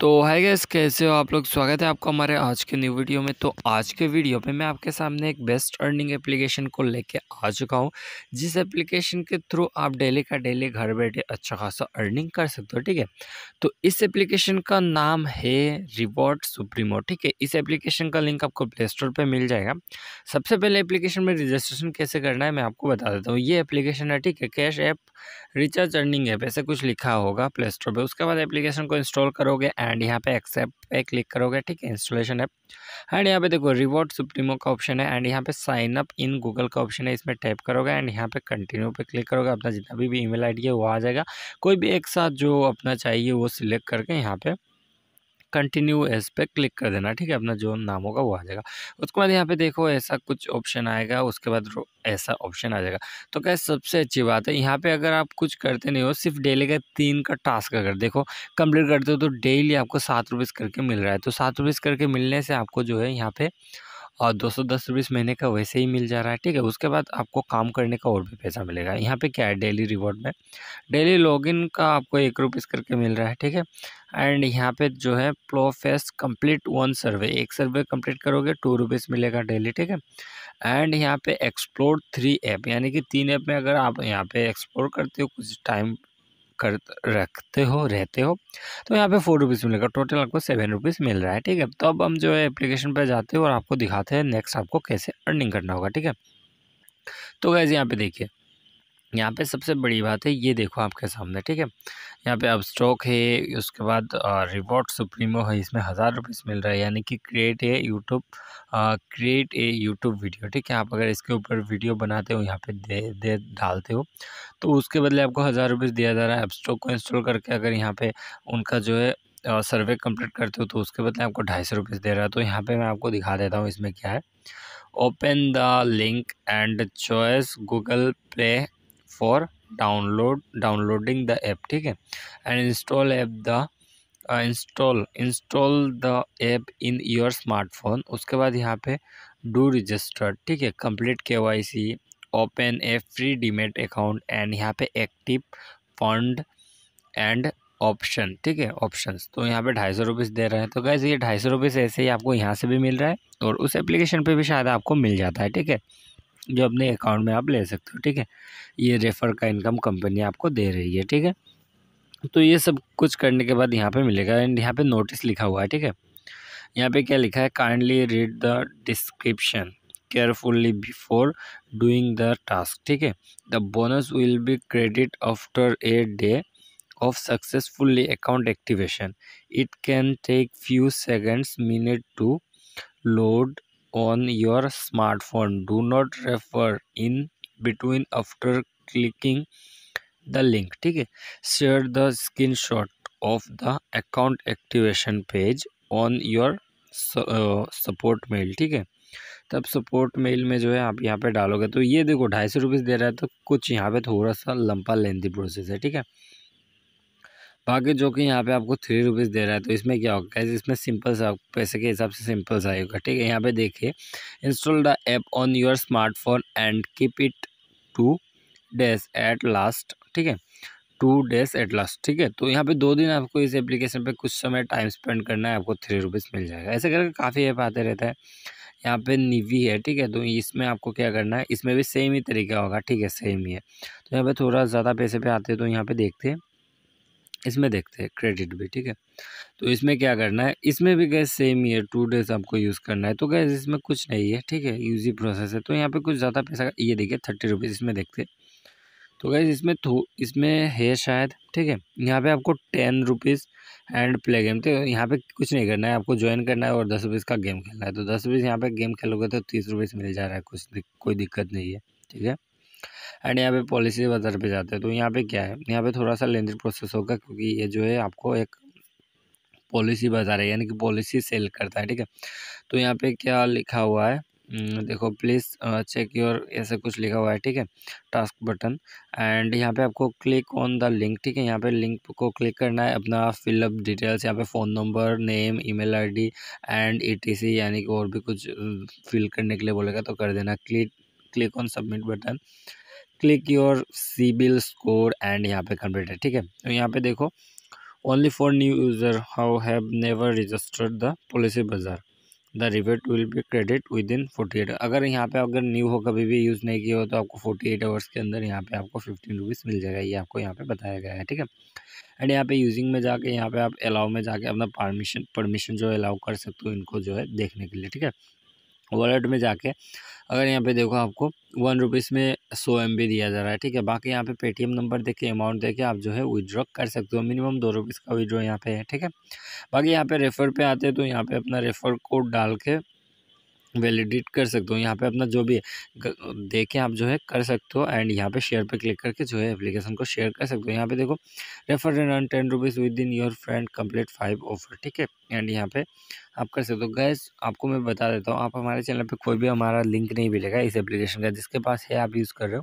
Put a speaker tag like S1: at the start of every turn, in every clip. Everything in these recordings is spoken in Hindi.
S1: तो हाय गैस कैसे हो आप लोग स्वागत है आपका हमारे आज के न्यू वीडियो में तो आज के वीडियो में मैं आपके सामने एक बेस्ट अर्निंग एप्लीकेशन को लेके आ चुका हूँ जिस एप्लीकेशन के थ्रू आप डेली का डेली घर बैठे अच्छा खासा अर्निंग कर सकते हो ठीक है तो इस एप्लीकेशन का नाम है रिवॉर्ड सुप्रीमो ठीक है इस एप्लीकेशन का लिंक आपको प्ले स्टोर पर मिल जाएगा सबसे पहले एप्लीकेशन में रजिस्ट्रेशन कैसे करना है मैं आपको बता देता हूँ ये एप्लीकेशन है ठीक है cash app recharge earning app ऐसे कुछ लिखा होगा प्ले स्टोर पर उसके बाद एप्लीकेशन को इंस्टॉल करोगे एंड यहाँ पे एक्सेप्ट पे क्लिक करोगे ठीक है इंस्टॉलेशन है एंड यहाँ पे देखो रिवॉर्ड सुप्रीमो का ऑप्शन है एंड यहाँ पे साइन अप इन गूगल का ऑप्शन है इसमें टैप करोगे एंड यहाँ पे कंटिन्यू पे क्लिक करोगे अपना जितना भी ईमेल आईडी है वो आ जाएगा कोई भी एक साथ जो अपना चाहिए वो सिलेक्ट करके यहाँ पे कंटिन्यू एस पे क्लिक कर देना ठीक है अपना जो नाम होगा वो आ जाएगा उसके बाद यहाँ पे देखो ऐसा कुछ ऑप्शन आएगा उसके बाद ऐसा ऑप्शन आ जाएगा तो क्या सबसे अच्छी बात है यहाँ पे अगर आप कुछ करते नहीं हो सिर्फ डेली का तीन का टास्क अगर देखो कंप्लीट करते हो तो डेली आपको सात करके मिल रहा है तो सात करके मिलने से आपको जो है यहाँ पर और दो सौ दस रुपीस महीने का वैसे ही मिल जा रहा है ठीक है उसके बाद आपको काम करने का और भी पैसा मिलेगा यहाँ पे क्या है डेली रिवॉर्ड में डेली लॉगिन का आपको एक रुपीस करके मिल रहा है ठीक है एंड यहाँ पे जो है प्रोफेस कंप्लीट कम्प्लीट वन सर्वे एक सर्वे कंप्लीट करोगे टू रुपीज़ मिलेगा डेली ठीक है एंड यहाँ पे एक्सप्लोर थ्री ऐप यानी कि तीन ऐप में अगर आप यहाँ पे एक्सप्लोर करते हो कुछ टाइम कर रखते हो रहते हो तो यहाँ पे फोर रुपीज़ मिलेगा टोटल आपको सेवन रुपीज़ मिल रहा है ठीक है तो अब हम जो है एप्लीकेशन पर जाते हैं और आपको दिखाते हैं नेक्स्ट आपको कैसे अर्निंग करना होगा ठीक है तो गैज़ यहाँ पे देखिए यहाँ पे सबसे बड़ी बात है ये देखो आपके सामने ठीक है यहाँ पे अब स्टॉक है उसके बाद रिवॉर्ड सुप्रीमो है इसमें हज़ार रुपये मिल रहा है यानी कि create a YouTube create a YouTube video ठीक है आप अगर इसके ऊपर वीडियो बनाते हो यहाँ पे दे दे डालते हो तो उसके बदले आपको हज़ार रुपये दिया जा रहा है अब स्टॉक को इंस्टॉल करके अगर यहाँ पर उनका जो है सर्वे कंप्लीट करते हो तो उसके बदले आपको ढाई सौ रुपये दे रहा है तो यहाँ पे मैं आपको दिखा देता हूँ इसमें क्या है open the link and choice Google play for download downloading the app ठीक है and install app the install install the app in your smartphone उसके बाद यहाँ पे डू रजिस्टर ठीक है complete K Y C open a free demat account and यहाँ पे एक्टिव फंड एंड ऑप्शन ठीक है ऑप्शंस तो यहाँ पे ढाई सौ रुपीज़ दे रहे हैं तो कैसे ये ढाई सौ रुपीज़ ऐसे ही आपको यहाँ से भी मिल रहा है और उस एप्लीकेशन पे भी शायद आपको मिल जाता है ठीक है जो अपने अकाउंट में आप ले सकते हो ठीक है ये रेफ़र का इनकम कंपनी आपको दे रही है ठीक है तो ये सब कुछ करने के बाद यहाँ पे मिलेगा एंड यहाँ पे नोटिस लिखा हुआ है ठीक है यहाँ पे क्या लिखा है kindly read the description carefully before doing the task ठीक है the bonus will be credit after a day of successfully account activation it can take few seconds minute to load on your smartphone. Do not refer in between after clicking the link. ठीक है Share the screenshot of the account activation page on your support mail. ठीक है तब सपोर्ट मेल में जो है आप यहाँ पे डालोगे तो ये देखो ढाई सौ रुपीज़ दे रहा है तो कुछ यहाँ पे थोड़ा सा लंबा लेंथी प्रोसेस है ठीक है बाकी जो कि यहाँ पे आपको थ्री रुपीज़ दे रहा है तो इसमें क्या होगा कैसे इसमें सिंपल सा पैसे के हिसाब से सिंपल सा आएगा ठीक है यहाँ पे देखिए install the app on your smartphone and keep it two days at last ठीक है टू डेज एट लास्ट ठीक है तो यहाँ पे दो दिन आपको इस एप्लीकेशन पे कुछ समय टाइम स्पेंड करना है आपको थ्री रुपीज़ मिल जाएगा ऐसे करके काफ़ी ऐप आते रहता है यहाँ पे निवी है ठीक है तो इसमें आपको क्या करना है इसमें भी सेम ही तरीका होगा ठीक है सेम ही है तो यहाँ पे थोड़ा ज़्यादा पैसे पे आते हैं तो यहाँ पे देखते हैं इसमें देखते हैं क्रेडिट भी ठीक है तो इसमें क्या करना है इसमें भी गैस सेम ही है टू डेज आपको यूज़ करना है तो गैस इसमें कुछ नहीं है ठीक है यूजी प्रोसेस है तो यहाँ पे कुछ ज़्यादा पैसा ये देखिए थर्टी रुपीज़ इसमें देखते तो गैस इसमें थो इसमें है शायद ठीक है यहाँ पर आपको ten rupees and play game तो यहाँ पर कुछ नहीं करना है आपको ज्वाइन करना है और दस का गेम खेलना है तो दस रुपीज़ यहाँ पे गेम खेलोगे तो तीस मिल जा रहा है कुछ कोई दिक्कत नहीं है ठीक है एंड यहाँ पे पॉलिसी बाजार पे जाते हैं तो यहाँ पे क्या है यहाँ पे थोड़ा सा लेंदी प्रोसेस होगा क्योंकि ये जो है आपको एक पॉलिसी बाजार है यानी कि पॉलिसी सेल करता है ठीक है तो यहाँ पे क्या लिखा हुआ है हम्म, देखो प्लीज़ चेक योर ऐसे कुछ लिखा हुआ है ठीक है टास्क बटन एंड यहाँ पे आपको क्लिक ऑन द लिंक ठीक है यहाँ पे लिंक को क्लिक करना है अपना फिलअप डिटेल्स यहाँ पे phone number name email ID and etc यानी कि और भी कुछ फिल करने के लिए बोलेगा तो कर देना click click on submit button click your CIBIL score and यहाँ पे कंप्लीट है ठीक है तो यहाँ पे देखो only for new user how have never registered the Policybazaar the rebate will be credit within forty eight अगर यहाँ पे अगर न्यू हो कभी भी यूज़ नहीं किया हो तो आपको फोर्टी एट आवर्स के अंदर यहाँ पे आपको फिफ्टीन रुपीज़ मिल जाएगा ये आपको यहाँ पे बताया गया है ठीक है एंड यहाँ पे यूजिंग में जाके यहाँ पे आप अलाउ में जाके अपना परमिशन परमिशन जो अलाउ कर सकते हो इनको जो है देखने के लिए ठीक है वॉलेट में जाके अगर यहाँ पे देखो आपको वन रुपीज़ में सौ एम दिया जा रहा है ठीक है बाकी यहाँ पे पेटीएम नंबर देख के अमाउंट देके आप जो है विदड्रॉ कर सकते हो मिनिमम दो रुपीज़ का विदड्रॉ यहाँ पे है ठीक है बाकी यहाँ पे रेफ़र पे आते हैं तो यहाँ पे अपना रेफ़र कोड डाल के वैलिडेट कर सकते हो यहाँ पे अपना जो भी है दे के आप जो है कर सकते हो एंड यहाँ पे शेयर पे क्लिक करके जो है एप्लीकेशन को शेयर कर सकते हो यहाँ पे देखो refer and earn ten rupees within your friend complete five offer ठीक है एंड यहाँ पे आप कर सकते हो गैस आपको मैं बता देता हूँ आप हमारे चैनल पर कोई भी हमारा लिंक नहीं मिलेगा इस एप्लीकेशन का जिसके पास है आप यूज़ कर रहे हो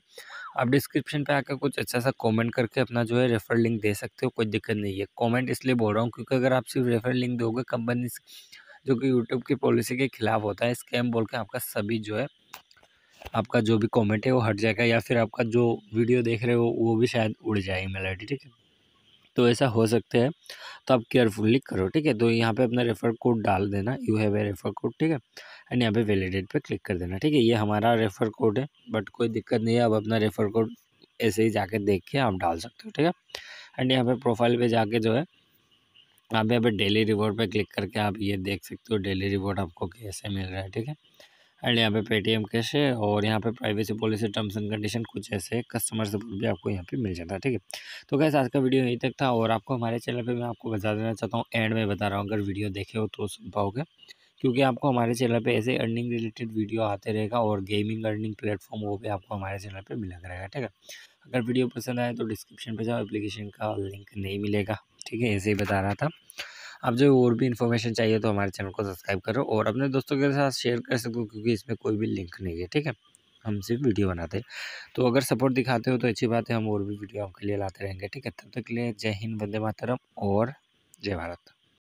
S1: आप डिस्क्रिप्शन पे आकर कुछ अच्छा सा कमेंट करके अपना जो है रेफर लिंक दे सकते हो कोई दिक्कत नहीं है कमेंट इसलिए बोल रहा हूँ क्योंकि अगर आप सिर्फ रेफर लिंक दोगे कंपनी जो कि यूट्यूब की पॉलिसी के खिलाफ होता है स्कैम बोल के आपका सभी जो है आपका जो भी कमेंट है वो हट जाएगा या फिर आपका जो वीडियो देख रहे हो वो भी शायद उड़ जाएगी मेल आई ठीक है तो ऐसा हो सकता है तो आप केयरफुल्ली करो ठीक है तो यहाँ पे अपना रेफर कोड डाल देना you have a refer code ठीक है एंड यहाँ पे वैलिडेट पे क्लिक कर देना ठीक है ये हमारा रेफर कोड है बट कोई दिक्कत नहीं है अब अपना रेफर कोड ऐसे ही जाके देख के आप डाल सकते हो ठीक है एंड यहाँ पे प्रोफाइल पे जाके जो है आप यहाँ पे डेली रिवॉर्ड पे क्लिक करके आप ये देख सकते हो डेली रिवॉर्ड आपको कैसे मिल रहा है ठीक है एंड यहाँ पे पेटीएम कैश है और यहाँ पे privacy policy terms and condition कुछ ऐसे कस्टमर सपोर्ट भी आपको यहाँ पे मिल जाता है ठीक है तो कैसे आज का वीडियो यहीं तक था और आपको हमारे चैनल पे मैं आपको बता देना चाहता हूँ एंड में बता रहा हूँ अगर वीडियो देखे हो तो सुन पाओगे क्योंकि आपको हमारे चैनल पे ऐसे अर्निंग रिलेटेड वीडियो आते रहेगा और गेमिंग अर्निंग प्लेटफॉर्म वो भी आपको हमारे चैनल पे मिला रहेगा ठीक है अगर वीडियो पसंद आए तो डिस्क्रिप्शन पे जाओ एप्लीकेशन का लिंक नहीं मिलेगा ठीक है ऐसे ही बता रहा था अब जो और भी इन्फॉर्मेशन चाहिए तो हमारे चैनल को सब्सक्राइब करो और अपने दोस्तों के साथ शेयर कर सको क्योंकि इसमें कोई भी लिंक नहीं है ठीक है हम सिर्फ वीडियो बनाते हैं तो अगर सपोर्ट दिखाते हो तो अच्छी बात है हम और भी वीडियो आपके लिए लाते रहेंगे ठीक है तब तक के लिए जय हिंद वंदे मातरम और जय भारत